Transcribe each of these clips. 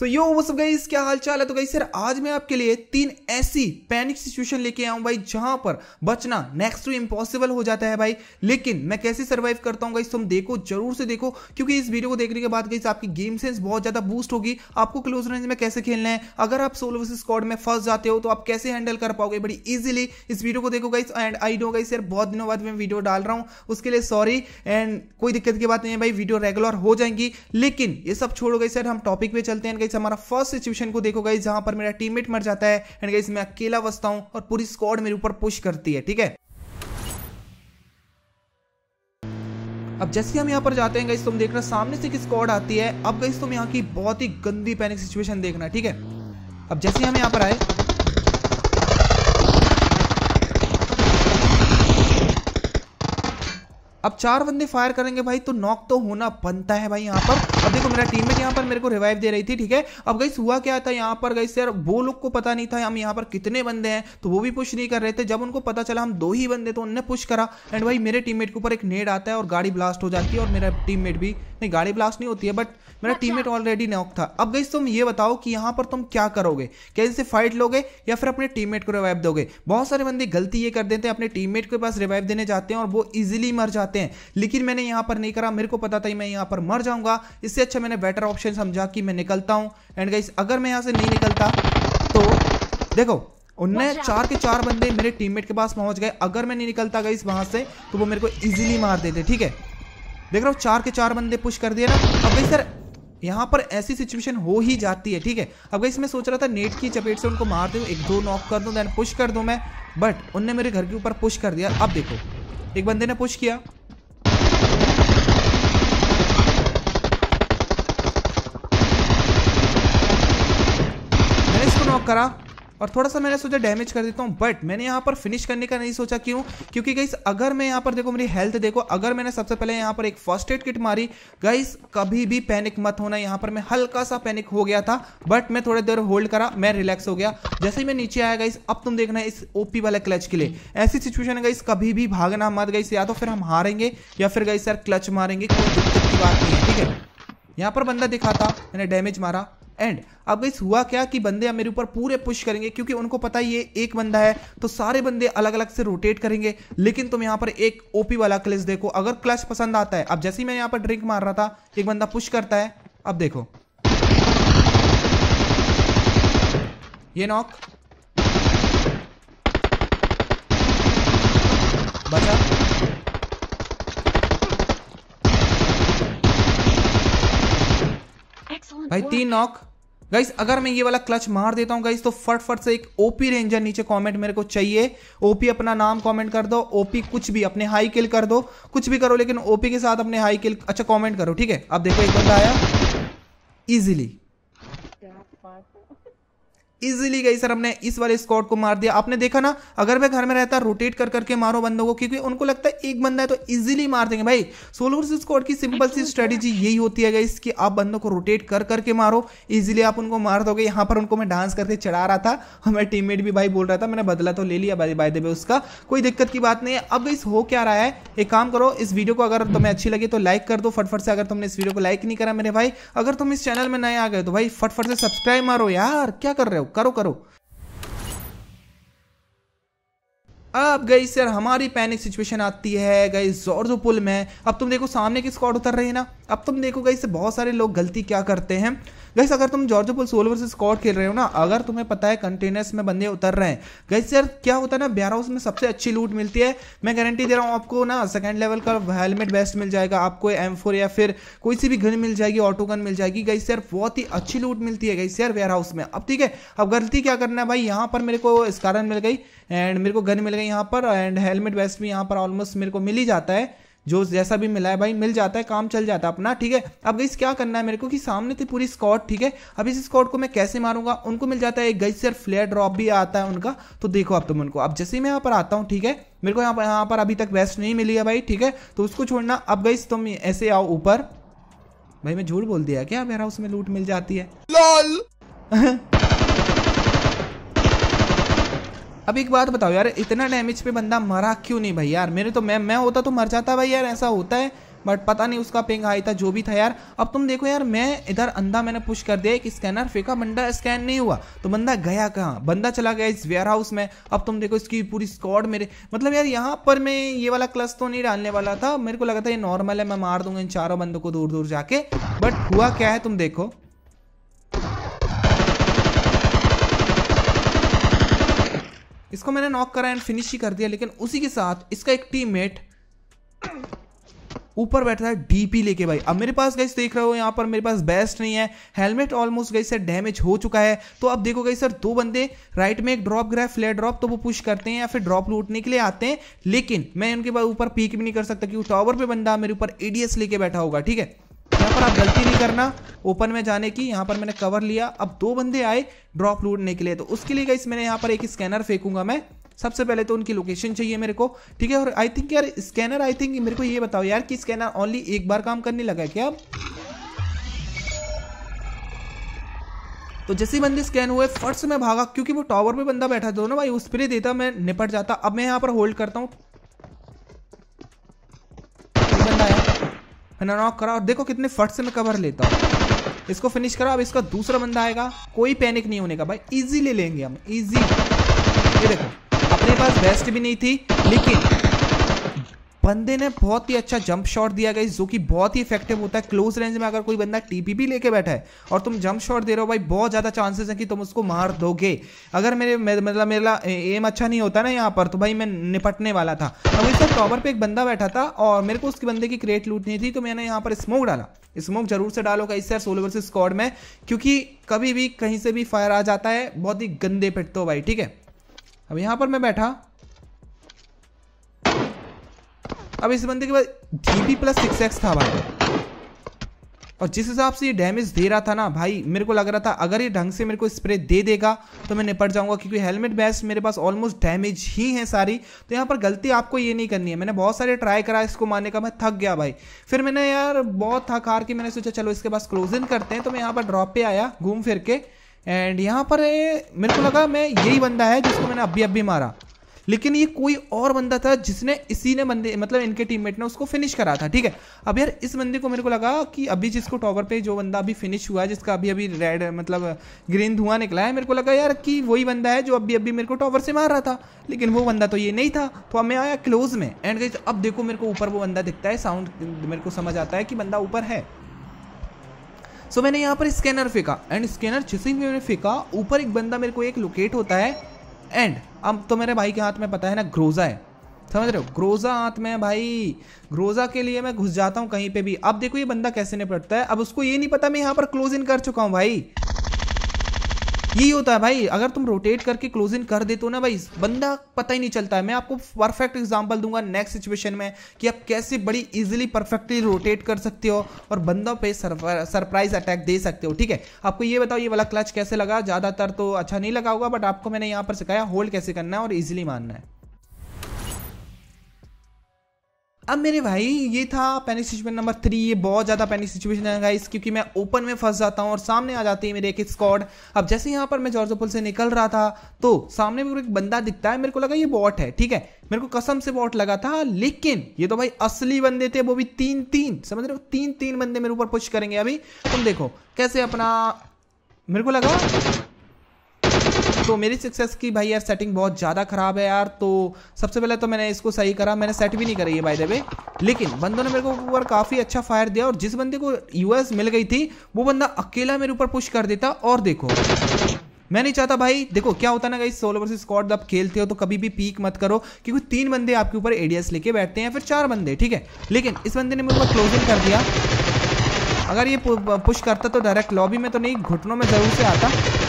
सो यो वो सब गई क्या हाल चाल है तो गई सर आज मैं आपके लिए तीन ऐसी पैनिक सिचुएशन लेके आऊं भाई जहां पर बचना नेक्स्ट टू इम्पॉसिबल हो जाता है भाई लेकिन मैं कैसे सर्वाइव करता हूं गई तुम देखो जरूर से देखो क्योंकि इस वीडियो को देखने के बाद गई आपकी गेम सेंस बहुत ज्यादा बूस्ट होगी आपको क्लोज रेंज में कैसे खेलना है अगर आप सोलो वर्स स्कॉड में फंस जाते हो तो आप कैसे हैंडल कर पाओगे बड़ी इजिली इस वीडियो को देखो गई एंड आई डो गई सर बहुत दिनों बाद मैं वीडियो डाल रहा हूँ उसके लिए सॉरी एंड कोई दिक्कत की बात नहीं है भाई वीडियो रेगुलर हो जाएंगी लेकिन ये सब छोड़ो गई सर हम टॉपिक पे चलते हैं गाइस हमारा फर्स्ट सिचुएशन को देखो गाइस जहां पर मेरा टीममेट मर जाता है एंड गाइस मैं अकेला बसता हूं और पूरी स्क्वाड मेरे ऊपर पुश करती है ठीक है अब जैसे हम यहाँ पर जाते हैं गाइस तुम तो देख रहे सामने से एक स्क्वाड आती है अब गाइस तुम तो यहाँ की बहुत ही गंदी पैनिक सिचुएशन देखना ठीक है अब जैसे हम यहाँ पर आए अब चार बंदे फायर करेंगे भाई तो नॉक तो होना बनता है भाई यहाँ पर अब देखो मेरा टीम यहाँ पर मेरे को रिवाइव दे रही थी ठीक है अब गई हुआ क्या था यहाँ पर गई यार वो लोग को पता नहीं था हम यहाँ पर कितने बंदे हैं तो वो भी पुश नहीं कर रहे थे जब उनको पता चला हम दो ही बंदे तो उनने पुश करा एंड भाई मेरे टीम के ऊपर एक नेड आता है और गाड़ी ब्लास्ट हो जाती है और मेरा टीम भी नहीं गाड़ी ब्लास्ट नहीं होती है बट मेरा अच्छा। टीममेट ऑलरेडी नॉक था अब गई तुम ये बताओ कि यहाँ पर तुम क्या करोगे क्या इनसे फाइट लोगे या फिर अपने टीममेट को रिवाइव दोगे बहुत सारे बंदे गलती ये कर देते हैं अपने टीममेट के पास रिवाइव देने जाते हैं और वो इजिली मर जाते हैं लेकिन मैंने यहाँ पर नहीं करा मेरे को पता था मैं यहाँ पर मर जाऊंगा इससे अच्छा मैंने बेटर ऑप्शन समझा कि मैं निकलता हूँ एंड गई अगर मैं यहाँ से नहीं निकलता तो देखो उनने चार के चार बंदे मेरे टीममेट के पास पहुंच गए अगर मैं नहीं निकलता गई वहां से तो वो मेरे को इजीली मार देते ठीक है देख रहा हो चार के चार बंदे पुश कर दिए ना अब भाई सर यहाँ पर ऐसी सिचुएशन हो ही जाती है ठीक है अब भाई मैं सोच रहा था नेट की चपेट से उनको मार दू एक दो नॉक कर दू दे पुश कर दूँ मैं बट उनने मेरे घर के ऊपर पुश कर दिया अब देखो एक बंदे ने पुश किया मैंने इसको नॉक करा और थोड़ा सा मैंने सोचा डैमेज कर देता हूँ बट मैंने यहाँ पर फिनिश करने का नहीं सोचा क्यों क्योंकि गाइस अगर मैं यहाँ पर देखो मेरी हेल्थ देखो अगर मैंने सबसे पहले यहाँ पर एक फर्स्ट एड किट मारी गाइस कभी भी पैनिक मत होना यहाँ पर मैं हल्का सा पैनिक हो गया था बट मैं थोड़ी देर होल्ड करा मैं रिलैक्स हो गया जैसे ही मैं नीचे आया गाइस अब तुम देखना इस ओपी वाले क्लच के लिए ऐसी सिचुएशन है गाइस कभी भी भागना मत गाइस या तो फिर हम हारेंगे या फिर गाइस सर क्लच मारेंगे कोई दिक्कत की बात नहीं है ठीक है यहाँ पर बंदा दिखा था मैंने डैमेज मारा एंड अब इस हुआ क्या कि बंदे अब मेरे ऊपर पूरे पुश करेंगे क्योंकि उनको पता ही ये एक बंदा है तो सारे बंदे अलग अलग से रोटेट करेंगे लेकिन तुम यहाँ पर एक ओपी वाला क्लिश देखो अगर क्लच पसंद आता है अब जैसे ही मैं यहाँ पर ड्रिंक मार रहा था एक बंदा पुश करता है अब देखो ये नॉक बचा भाई तीन नॉक गाइस अगर मैं ये वाला क्लच मार देता हूँ गाइस तो फट फट से एक ओपी रेंजर नीचे कमेंट मेरे को चाहिए ओपी अपना नाम कमेंट कर दो ओपी कुछ भी अपने हाई किल कर दो कुछ भी करो लेकिन ओपी के साथ अपने हाई किल अच्छा कॉमेंट करो ठीक है अब देखो एक बंदा आया इजिली इजिली गई सर हमने इस वाले स्कॉट को मार दिया आपने देखा ना अगर मैं घर में रहता रोटेट कर करके मारो बंदों को क्योंकि उनको लगता है एक बंदा है तो इजिली मार देंगे भाई सोलोर्स स्कॉट की सिंपल सी स्ट्रेटेजी अच्छा। यही होती है गई कि आप बंदों को रोटेट कर करके मारो इजिली आप उनको मार दोगे यहाँ पर उनको मैं डांस करके चढ़ा रहा था हमारे टीममेट भी भाई बोल रहा था मैंने बदला तो ले लिया भाई बाय देवे उसका कोई दिक्कत की बात नहीं है अब इस हो क्या रहा है एक काम करो इस वीडियो को अगर तुम्हें अच्छी लगी तो लाइक कर दो फटफट से अगर तुमने इस वीडियो को लाइक नहीं करा मेरे भाई अगर तुम इस चैनल में नए आ गए तो भाई फटफट से सब्सक्राइब मारो यार क्या कर रहे हो करो करो अब गई सर हमारी पैनिक सिचुएशन आती है गई जो पुल में अब तुम देखो सामने की स्कॉट उतर रही है ना अब तुम देखो गई से बहुत सारे लोग गलती क्या करते हैं गैस अगर तुम जॉर्जो पुल सोलवर से स्कॉट खेल रहे हो ना अगर तुम्हें पता है कंटेनर्स में बंदे उतर रहे हैं गैस सर क्या होता है ना बेयर हाउस में सबसे अच्छी लूट मिलती है मैं गारंटी दे रहा हूँ आपको ना सेकंड लेवल का हेलमेट बेस्ट मिल जाएगा आपको एम फोर या फिर कोई सी भी गन मिल जाएगी ऑटो गन मिल जाएगी गई सर बहुत ही अच्छी लूट मिलती है गई सर वेयर हाउस में अब ठीक है अब गलती क्या करना है भाई यहाँ पर मेरे को कारण मिल गई एंड मेरे को गन मिल गई मिलेगा यहाँ पर एंड हेलमेट वेस्ट भी यहाँ पर ऑलमोस्ट मेरे को मिल ही जाता है जो जैसा भी मिला है भाई मिल जाता है काम चल जाता है अपना ठीक है अब गई क्या करना है मेरे को कि सामने थी पूरी स्कॉट ठीक है अब इस स्कॉट को मैं कैसे मारूंगा उनको मिल जाता है एक गई सर फ्लेयर ड्रॉप भी आता है उनका तो देखो अब तुम उनको अब जैसे ही मैं यहाँ पर आता हूँ ठीक है मेरे को यहाँ पर यहाँ पर अभी तक वेस्ट नहीं मिली है भाई ठीक है तो उसको छोड़ना अब गई तुम ऐसे आओ ऊपर भाई मैं झूठ बोल दिया क्या मेरा उसमें लूट मिल जाती है लॉल अब एक बात बताओ यार इतना डैमेज पे बंदा मरा क्यों नहीं भाई यार मेरे तो मैं मैं होता तो मर जाता भाई यार ऐसा होता है बट पता नहीं उसका पिंग हाई था जो भी था यार अब तुम देखो यार मैं इधर अंधा मैंने पुश कर दिया एक स्कैनर फेंका बंदा स्कैन नहीं हुआ तो बंदा गया कहाँ बंदा चला गया इस वेयर हाउस में अब तुम देखो इसकी पूरी स्कॉड मेरे मतलब यार यहाँ पर मैं ये वाला क्लस तो नहीं डालने वाला था मेरे को लगा था ये नॉर्मल है मैं मार दूंगा इन चारों बंदों को दूर दूर जाके बट हुआ क्या है तुम देखो इसको मैंने नॉक करा एंड फिनिश ही कर दिया लेकिन उसी के साथ इसका एक टीममेट ऊपर बैठा है डीपी लेके भाई अब मेरे पास गई देख रहे हो यहाँ पर मेरे पास बेस्ट नहीं है हेलमेट ऑलमोस्ट गई सर डैमेज हो चुका है तो अब देखो गई सर दो बंदे राइट में एक ड्रॉप ग्रह फ्लेयर ड्रॉप तो वो पुश करते हैं या फिर ड्रॉप लूटने के लिए आते हैं लेकिन मैं उनके ऊपर पीक भी नहीं कर सकता क्योंकि टॉवर पर बंदा मेरे ऊपर एडीएस लेके बैठा होगा ठीक है यहाँ पर आप गलती नहीं करना ओपन में जाने की यहाँ पर मैंने कवर लिया अब दो बंदे आए ड्रॉप लूटने के लिए तो उसके लिए गई मैंने यहाँ पर एक स्कैनर फेंकूंगा मैं सबसे पहले तो उनकी लोकेशन चाहिए मेरे को ठीक है और आई थिंक यार स्कैनर आई थिंक मेरे को ये बताओ यार कि स्कैनर ओनली एक बार काम करने लगा है क्या अब तो जैसे ही बंदे स्कैन हुए फर्स्ट में भागा क्योंकि वो टॉवर पे बंदा बैठा था ना भाई उस पर देता मैं निपट जाता अब मैं यहाँ पर होल्ड करता हूँ मैंने नॉक करा और देखो कितने फट से मैं कवर लेता हूँ इसको फिनिश करा अब इसका दूसरा बंदा आएगा कोई पैनिक नहीं होने का भाई इजी ले लेंगे हम इजी ये देखो अपने पास बेस्ट भी नहीं थी लेकिन बंदे ने बहुत ही अच्छा जंप शॉट दिया गई जो कि बहुत ही इफेक्टिव होता है क्लोज रेंज में अगर कोई बंदा टीपी भी लेके बैठा है और तुम जंप शॉट दे रहे हो भाई बहुत ज़्यादा चांसेस हैं कि तुम उसको मार दोगे अगर मेरे मतलब मेरा एम अच्छा नहीं होता ना यहाँ पर तो भाई मैं निपटने वाला था अब इस टॉवर पर एक बंदा बैठा था और मेरे को उसके बंदे की क्रेट लूटनी थी तो मैंने यहाँ पर स्मोक डाला स्मोक जरूर से डालो कहीं से सोलो में क्योंकि कभी भी कहीं से भी फायर आ जाता है बहुत ही गंदे पिटते हो भाई ठीक है अब यहाँ पर मैं बैठा अब इस बंदे के पास जीपी प्लस सिक्स एक्स था भाई और जिस हिसाब से ये डैमेज दे रहा था ना भाई मेरे को लग रहा था अगर ये ढंग से मेरे को स्प्रे दे देगा तो मैं निपट जाऊंगा क्योंकि हेलमेट बैस मेरे पास ऑलमोस्ट डैमेज ही है सारी तो यहाँ पर गलती आपको ये नहीं करनी है मैंने बहुत सारे ट्राई करा इसको मारने का मैं थक गया भाई फिर मैंने यार बहुत थक हार के मैंने सोचा चलो इसके पास क्लोजिंग करते हैं तो मैं यहाँ पर ड्रॉप पे आया घूम फिर के एंड यहाँ पर मेरे को लगा मैं यही बंदा है जिसको मैंने अभी अभी मारा लेकिन ये कोई और बंदा था जिसने इसी ने बंदे मतलब इनके टीममेट ने उसको फिनिश करा था ठीक है अब यार इस बंदे को मेरे को लगा कि अभी जिसको टॉवर पे जो बंदा अभी फिनिश हुआ है जिसका अभी अभी रेड मतलब ग्रीन धुआं निकला है मेरे को लगा यार कि वही बंदा है जो अभी अभी मेरे को टॉवर से मार रहा था लेकिन वो बंदा तो ये नहीं था तो अब मैं आया क्लोज में एंड गई अब देखो मेरे को ऊपर वो बंदा दिखता है साउंड मेरे को समझ आता है कि बंदा ऊपर है सो so, मैंने यहाँ पर स्कैनर फेंका एंड स्कैनर जैसे ही मैंने फेंका ऊपर एक बंदा मेरे को एक लोकेट होता है एंड अब तो मेरे भाई के हाथ में पता है ना ग्रोजा है समझ रहे हो ग्रोजा हाथ में भाई ग्रोजा के लिए मैं घुस जाता हूँ कहीं पे भी अब देखो ये बंदा कैसे निपटता है अब उसको ये नहीं पता मैं यहाँ पर क्लोज इन कर चुका हूँ भाई यही होता है भाई अगर तुम रोटेट करके क्लोज इन कर देते हो ना भाई बंदा पता ही नहीं चलता है मैं आपको परफेक्ट एग्जाम्पल दूंगा नेक्स्ट सिचुएशन में कि आप कैसे बड़ी इजिली परफेक्टली रोटेट कर सकते हो और बंदा पे सरप्राइज अटैक दे सकते हो ठीक है आपको ये बताओ ये वाला क्लच कैसे लगा ज़्यादातर तो अच्छा नहीं लगा होगा बट आपको मैंने यहाँ पर सिखाया होल्ड कैसे करना है और ईजिली मानना है अब मेरे भाई ये था पैनिक सिचुएशन नंबर थ्री ये बहुत ज़्यादा पैनिक सिचुएशन है गाइस क्योंकि मैं ओपन में फंस जाता हूँ और सामने आ जाती है मेरे एक स्कॉड अब जैसे यहाँ पर मैं जॉर्जो पुल से निकल रहा था तो सामने मेरे को एक बंदा दिखता है मेरे को लगा ये बॉट है ठीक है मेरे को कसम से बॉट लगा था लेकिन ये तो भाई असली बंदे थे वो भी तीन तीन समझ रहे हो तीन तीन बंदे मेरे ऊपर पुश करेंगे अभी तुम देखो कैसे अपना मेरे को लगा तो मेरी सक्सेस की भाई यार सेटिंग बहुत ज़्यादा ख़राब है यार तो सबसे पहले तो मैंने इसको सही करा मैंने सेट भी नहीं करी है भाई देवे लेकिन बंदों ने मेरे को ऊपर काफ़ी अच्छा फायर दिया और जिस बंदे को यूएस मिल गई थी वो बंदा अकेला मेरे ऊपर पुश कर देता और देखो मैं नहीं चाहता भाई देखो क्या होता ना गाइस सोलो वर्सेस स्क्वाड जब खेलते हो तो कभी भी पीक मत करो क्योंकि तीन बंदे आपके ऊपर एडीएस लेके बैठते हैं फिर चार बंदे ठीक है लेकिन इस बंदे ने मेरे ऊपर क्लोजिंग कर दिया अगर ये पुश करता तो डायरेक्ट लॉबी में तो नहीं घुटनों में ज़रूर से आता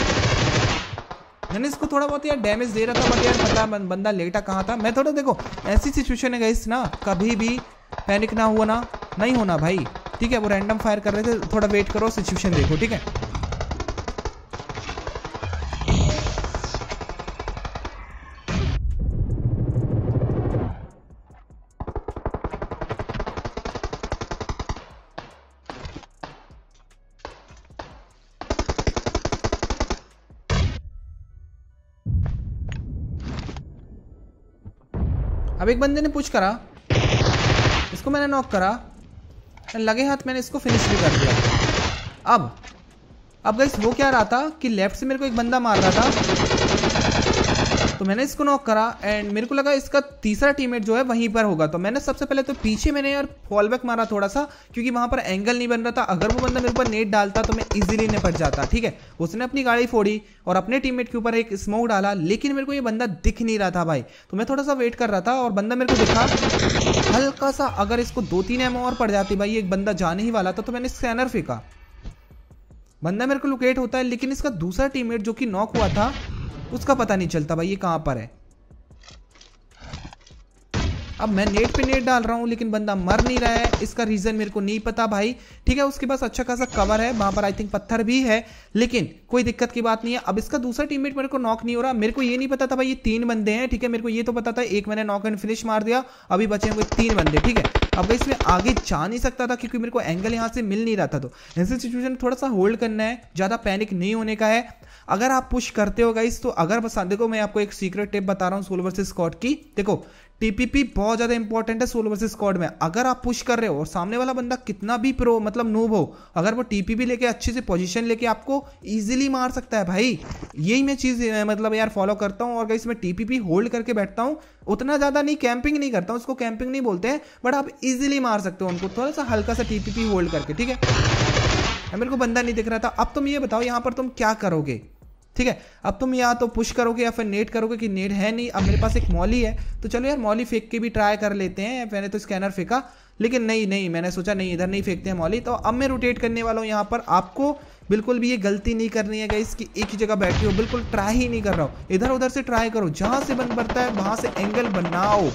मैंने इसको थोड़ा बहुत यार डैमेज दे रहा था बट यार पता बंदा लेटा कहाँ था मैं थोड़ा देखो ऐसी सिचुएशन है गई ना कभी भी पैनिक ना हुआ ना नहीं होना भाई ठीक है वो रैंडम फायर कर रहे थे थोड़ा वेट करो सिचुएशन देखो ठीक है अब एक बंदे ने पुश करा इसको मैंने नॉक करा लगे हाथ मैंने इसको फिनिश भी कर दिया अब अब गई वो क्या रहा था कि लेफ्ट से मेरे को एक बंदा मार रहा था तो मैंने इसको नॉक करा एंड मेरे को लगा इसका तीसरा टीममेट जो है वहीं पर होगा तो मैंने सबसे पहले तो पीछे मैंने यार फॉलबैक मारा थोड़ा सा क्योंकि वहां पर एंगल नहीं बन रहा था अगर वो बंदा मेरे ऊपर नेट डालता तो मैं इजिली निपट जाता ठीक है उसने अपनी गाड़ी फोड़ी और अपने टीम के ऊपर एक स्मोक डाला लेकिन मेरे को ये बंदा दिख नहीं रहा था भाई तो मैं थोड़ा सा वेट कर रहा था और बंदा मेरे को दिखा हल्का सा अगर इसको दो तीन एम और पड़ जाती भाई एक बंदा जाने ही वाला था तो मैंने स्कैनर फेंका बंदा मेरे को लुकेट होता है लेकिन इसका दूसरा टीममेट जो कि नॉक हुआ था उसका पता नहीं चलता भाई ये कहाँ पर है अब मैं नेट पे नेट डाल रहा हूँ लेकिन बंदा मर नहीं रहा है इसका रीज़न मेरे को नहीं पता भाई ठीक है उसके पास अच्छा खासा कवर है वहां पर आई थिंक पत्थर भी है लेकिन कोई दिक्कत की बात नहीं है अब इसका दूसरा टीममेट मेरे को नॉक नहीं हो रहा मेरे को ये नहीं पता था भाई ये तीन बंदे हैं ठीक है मेरे को ये तो पता था एक मैंने नॉक एंड फिनिश मार दिया अभी बचे हुए तीन बंदे ठीक है अब इसमें आगे जा नहीं सकता था क्योंकि मेरे को एंगल यहाँ से मिल नहीं रहा था तो ऐसे सिचुएशन थोड़ा सा होल्ड करना है ज़्यादा पैनिक नहीं होने का है अगर आप पुश करते हो गाइस तो अगर बस देखो मैं आपको एक सीक्रेट टिप बता रहा हूँ सोल वर्सेस स्कॉट की देखो टीपीपी बहुत ज्यादा इंपॉर्टेंट है सोलो वर्सेस स्क्वाड में अगर आप पुश कर रहे हो और सामने वाला बंदा कितना भी प्रो मतलब नूब हो अगर वो टीपीपी लेके अच्छे से पोजीशन लेके आपको इजीली मार सकता है भाई यही मैं चीज मतलब यार फॉलो करता हूँ और अगर इसमें टीपीपी होल्ड करके बैठता हूँ उतना ज्यादा नहीं कैंपिंग नहीं करता उसको कैंपिंग नहीं बोलते हैं बट आप इजिली मार सकते हो उनको थोड़ा सा हल्का सा टीपीपी होल्ड करके ठीक है मेरे को बंदा नहीं दिख रहा था अब तुम ये बताओ यहाँ पर तुम क्या करोगे ठीक है अब तुम या तो पुश करोगे या फिर नेट करोगे कि नेट है नहीं अब मेरे पास एक मॉली है तो चलो यार मॉली फेंक के भी ट्राई कर लेते हैं मैंने तो स्कैनर फेंका लेकिन नहीं नहीं मैंने सोचा नहीं इधर नहीं फेंकते हैं मॉली तो अब मैं रोटेट करने वाला हूँ यहाँ पर आपको बिल्कुल भी ये गलती नहीं करनी है गाइस कि एक ही जगह बैठी हो बिल्कुल ट्राई ही नहीं कर रहा हो इधर उधर से ट्राई करो जहाँ से बन पड़ता है वहाँ से एंगल बनाओ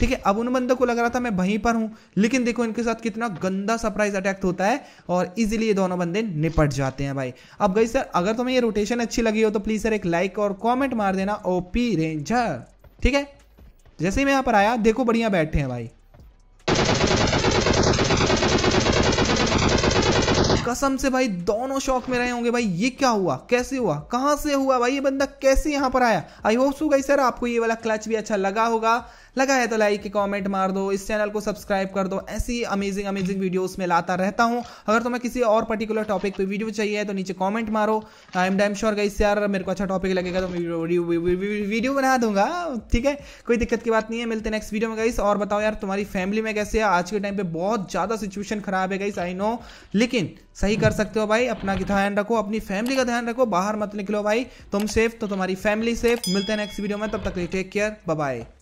ठीक है अब उन बंदों को लग रहा था मैं वहीं पर हूं लेकिन देखो इनके साथ कितना गंदा सरप्राइज अटैक होता है और इजिली ये दोनों बंदे निपट जाते हैं भाई अब गई सर अगर तुम्हें ये रोटेशन अच्छी लगी हो तो प्लीज सर एक लाइक और कॉमेंट मार देना ओपी रेंजर ठीक है जैसे ही मैं यहां पर आया देखो बढ़िया बैठे हैं भाई कसम से भाई दोनों शौक में रहे होंगे भाई ये क्या हुआ कैसे हुआ कहां से हुआ भाई ये बंदा कैसे यहां पर आया आई होप सो गई सर आपको ये वाला क्लच भी अच्छा लगा होगा लगा है तो लाइक कॉमेंट मार दो इस चैनल को सब्सक्राइब कर दो ऐसी अमेजिंग अमेजिंग वीडियोस में लाता रहता हूँ अगर तुम्हें किसी और पर्टिकुलर टॉपिक पे वीडियो चाहिए तो नीचे कॉमेंट मारो I am damn sure guys यार मेरे को अच्छा टॉपिक लगेगा तो वीडियो बना दूंगा ठीक है कोई दिक्कत की बात नहीं है मिलते नेक्स्ट वीडियो में गई और बताओ यार तुम्हारी फैमिली में कैसे है आज के टाइम पे बहुत ज़्यादा सिचुएशन खराब है गई आई नो लेकिन सही कर सकते हो भाई अपना ध्यान रखो अपनी फैमिली का ध्यान रखो बाहर मत निकलो भाई तुम सेफ तो तुम्हारी फैमिली सेफ मिलते हैं नेक्स्ट वीडियो में तब तक टेक केयर बाय